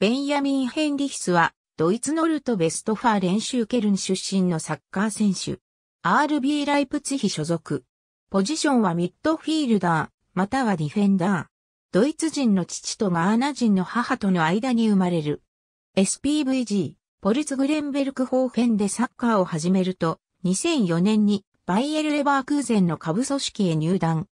ベンヤミン・ヘンリヒスは、ドイツノルト・ベストファーレンシューケルン出身のサッカー選手。RB ライプツヒ所属。ポジションはミッドフィールダー、またはディフェンダー。ドイツ人の父とガーナ人の母との間に生まれる。SPVG、ポルツグレンベルク方編でサッカーを始めると、2004年にバイエル・レバークーゼンの下部組織へ入団。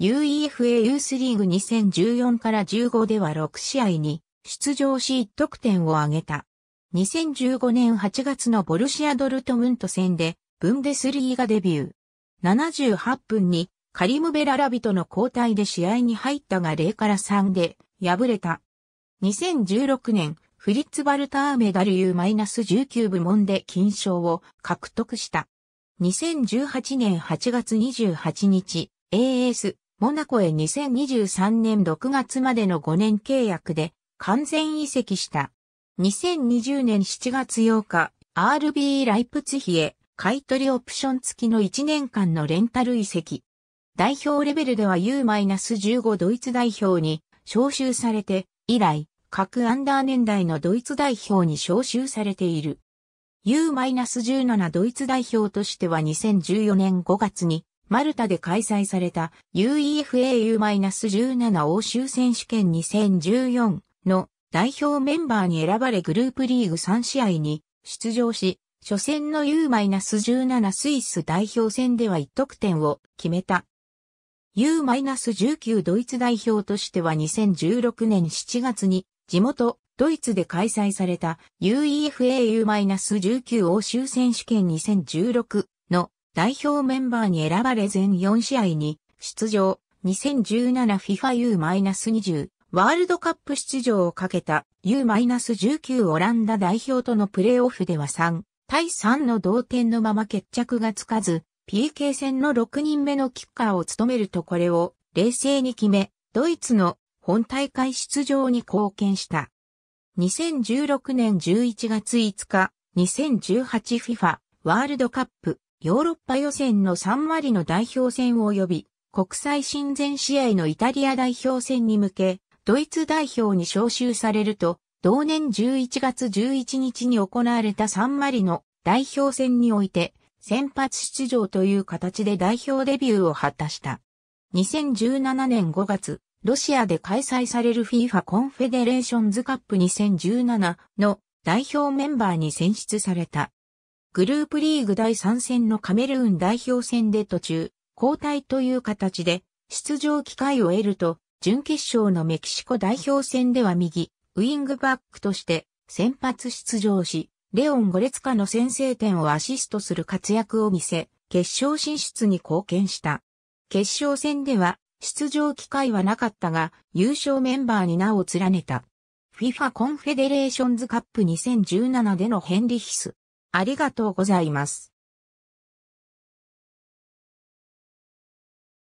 UEFA ユースリーグ2014から15では6試合に出場し1得点を挙げた。2015年8月のボルシア・ドルトムント戦で、ブンデスリーがデビュー。78分に、カリムベララビトの交代で試合に入ったが0から3で、敗れた。2016年、フリッツ・バルターメダル U-19 部門で金賞を獲得した。2018年8月28日、AS、モナコへ2023年6月までの5年契約で完全移籍した。2020年7月8日、RB ライプツヒへ買取オプション付きの1年間のレンタル移籍。代表レベルでは U-15 ドイツ代表に招集されて、以来、各アンダー年代のドイツ代表に招集されている。U-17 ドイツ代表としては2014年5月にマルタで開催された UEFA U-17 欧州選手権2014の代表メンバーに選ばれグループリーグ3試合に出場し、初戦の U-17 スイス代表戦では1得点を決めた。U-19 ドイツ代表としては2016年7月に地元ドイツで開催された UEFAU-19 欧州選手権2016の代表メンバーに選ばれ全4試合に出場 2017FIFAU-20 ワールドカップ出場をかけた U-19 オランダ代表とのプレーオフでは3対3の同点のまま決着がつかず、PK 戦の6人目のキッカーを務めるとこれを冷静に決め、ドイツの本大会出場に貢献した。2016年11月5日、2018FIFA ワールドカップヨーロッパ予選の3割の代表戦を呼び、国際親善試合のイタリア代表戦に向け、ドイツ代表に招集されると、同年11月11日に行われたサンマリの代表戦において、先発出場という形で代表デビューを果たした。2017年5月、ロシアで開催される FIFA コンフェデレーションズカップ2017の代表メンバーに選出された。グループリーグ第3戦のカメルーン代表戦で途中、交代という形で出場機会を得ると、準決勝のメキシコ代表戦では右、ウィングバックとして先発出場し、レオン・ゴレツカの先制点をアシストする活躍を見せ、決勝進出に貢献した。決勝戦では出場機会はなかったが、優勝メンバーに名を連ねた。FIFA コンフェデレーションズカップ2017でのヘンリヒス。ありがとうございます。